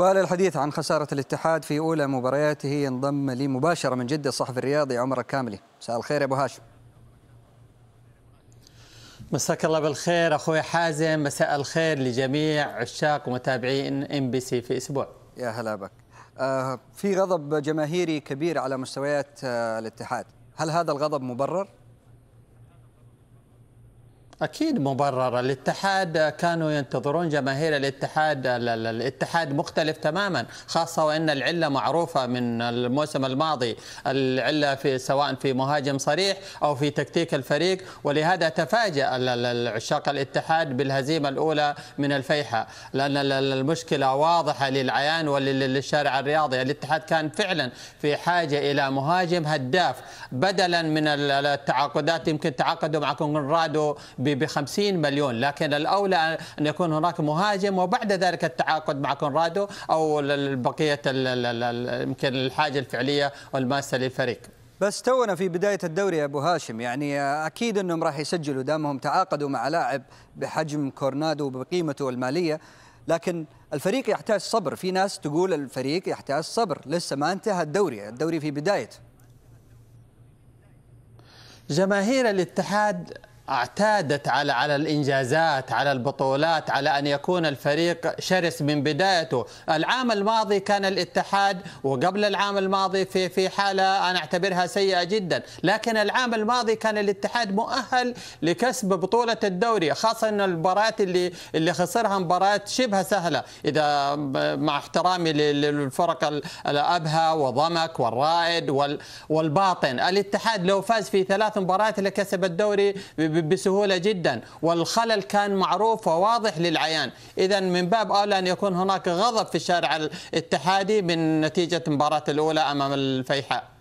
وللحديث عن خسارة الاتحاد في أولى مبارياته ينضم لي مباشرة من جدة الصحفي الرياضي عمر الكاملي مساء الخير يا أبو هاشم مساك الله بالخير أخوي حازم مساء الخير لجميع عشاق ومتابعين ام بي سي في أسبوع يا هلا بك آه، في غضب جماهيري كبير على مستويات آه، الاتحاد هل هذا الغضب مبرر؟ اكيد مبرره الاتحاد كانوا ينتظرون جماهير الاتحاد الاتحاد مختلف تماما خاصه وان العله معروفه من الموسم الماضي العله في سواء في مهاجم صريح او في تكتيك الفريق ولهذا تفاجأ عشاق الاتحاد بالهزيمه الاولى من الفيحة لأن المشكلة واضحة للعيان وللشارع الرياضي الاتحاد كان فعلا في حاجة إلى مهاجم هداف بدلا من التعاقدات يمكن تعاقدوا مع كونرادو ب ب 50 مليون لكن الاولى ان يكون هناك مهاجم وبعد ذلك التعاقد مع كونرادو او بقيه يمكن الحاجه الفعليه والماسه للفريق بس تونا في بداية الدوري يا أبو هاشم يعني أكيد أنهم راح يسجلوا دامهم تعاقدوا مع لاعب بحجم كورنادو وبقيمته المالية لكن الفريق يحتاج صبر في ناس تقول الفريق يحتاج صبر لسه ما انتهى الدوري الدوري في بدايته جماهير الاتحاد اعتادت على على الانجازات على البطولات على ان يكون الفريق شرس من بدايته العام الماضي كان الاتحاد وقبل العام الماضي في في حاله انا اعتبرها سيئه جدا لكن العام الماضي كان الاتحاد مؤهل لكسب بطوله الدوري خاصه ان المباريات اللي اللي خسرها مباريات شبه سهله اذا مع احترامي للفرق الابها وضمك والرائد والباطن الاتحاد لو فاز في ثلاث مباريات لكسب الدوري بسهولة جدا والخلل كان معروف وواضح للعيان إذا من باب أولى أن يكون هناك غضب في الشارع الاتحادي من نتيجة المباراه الأولى أمام الفيحاء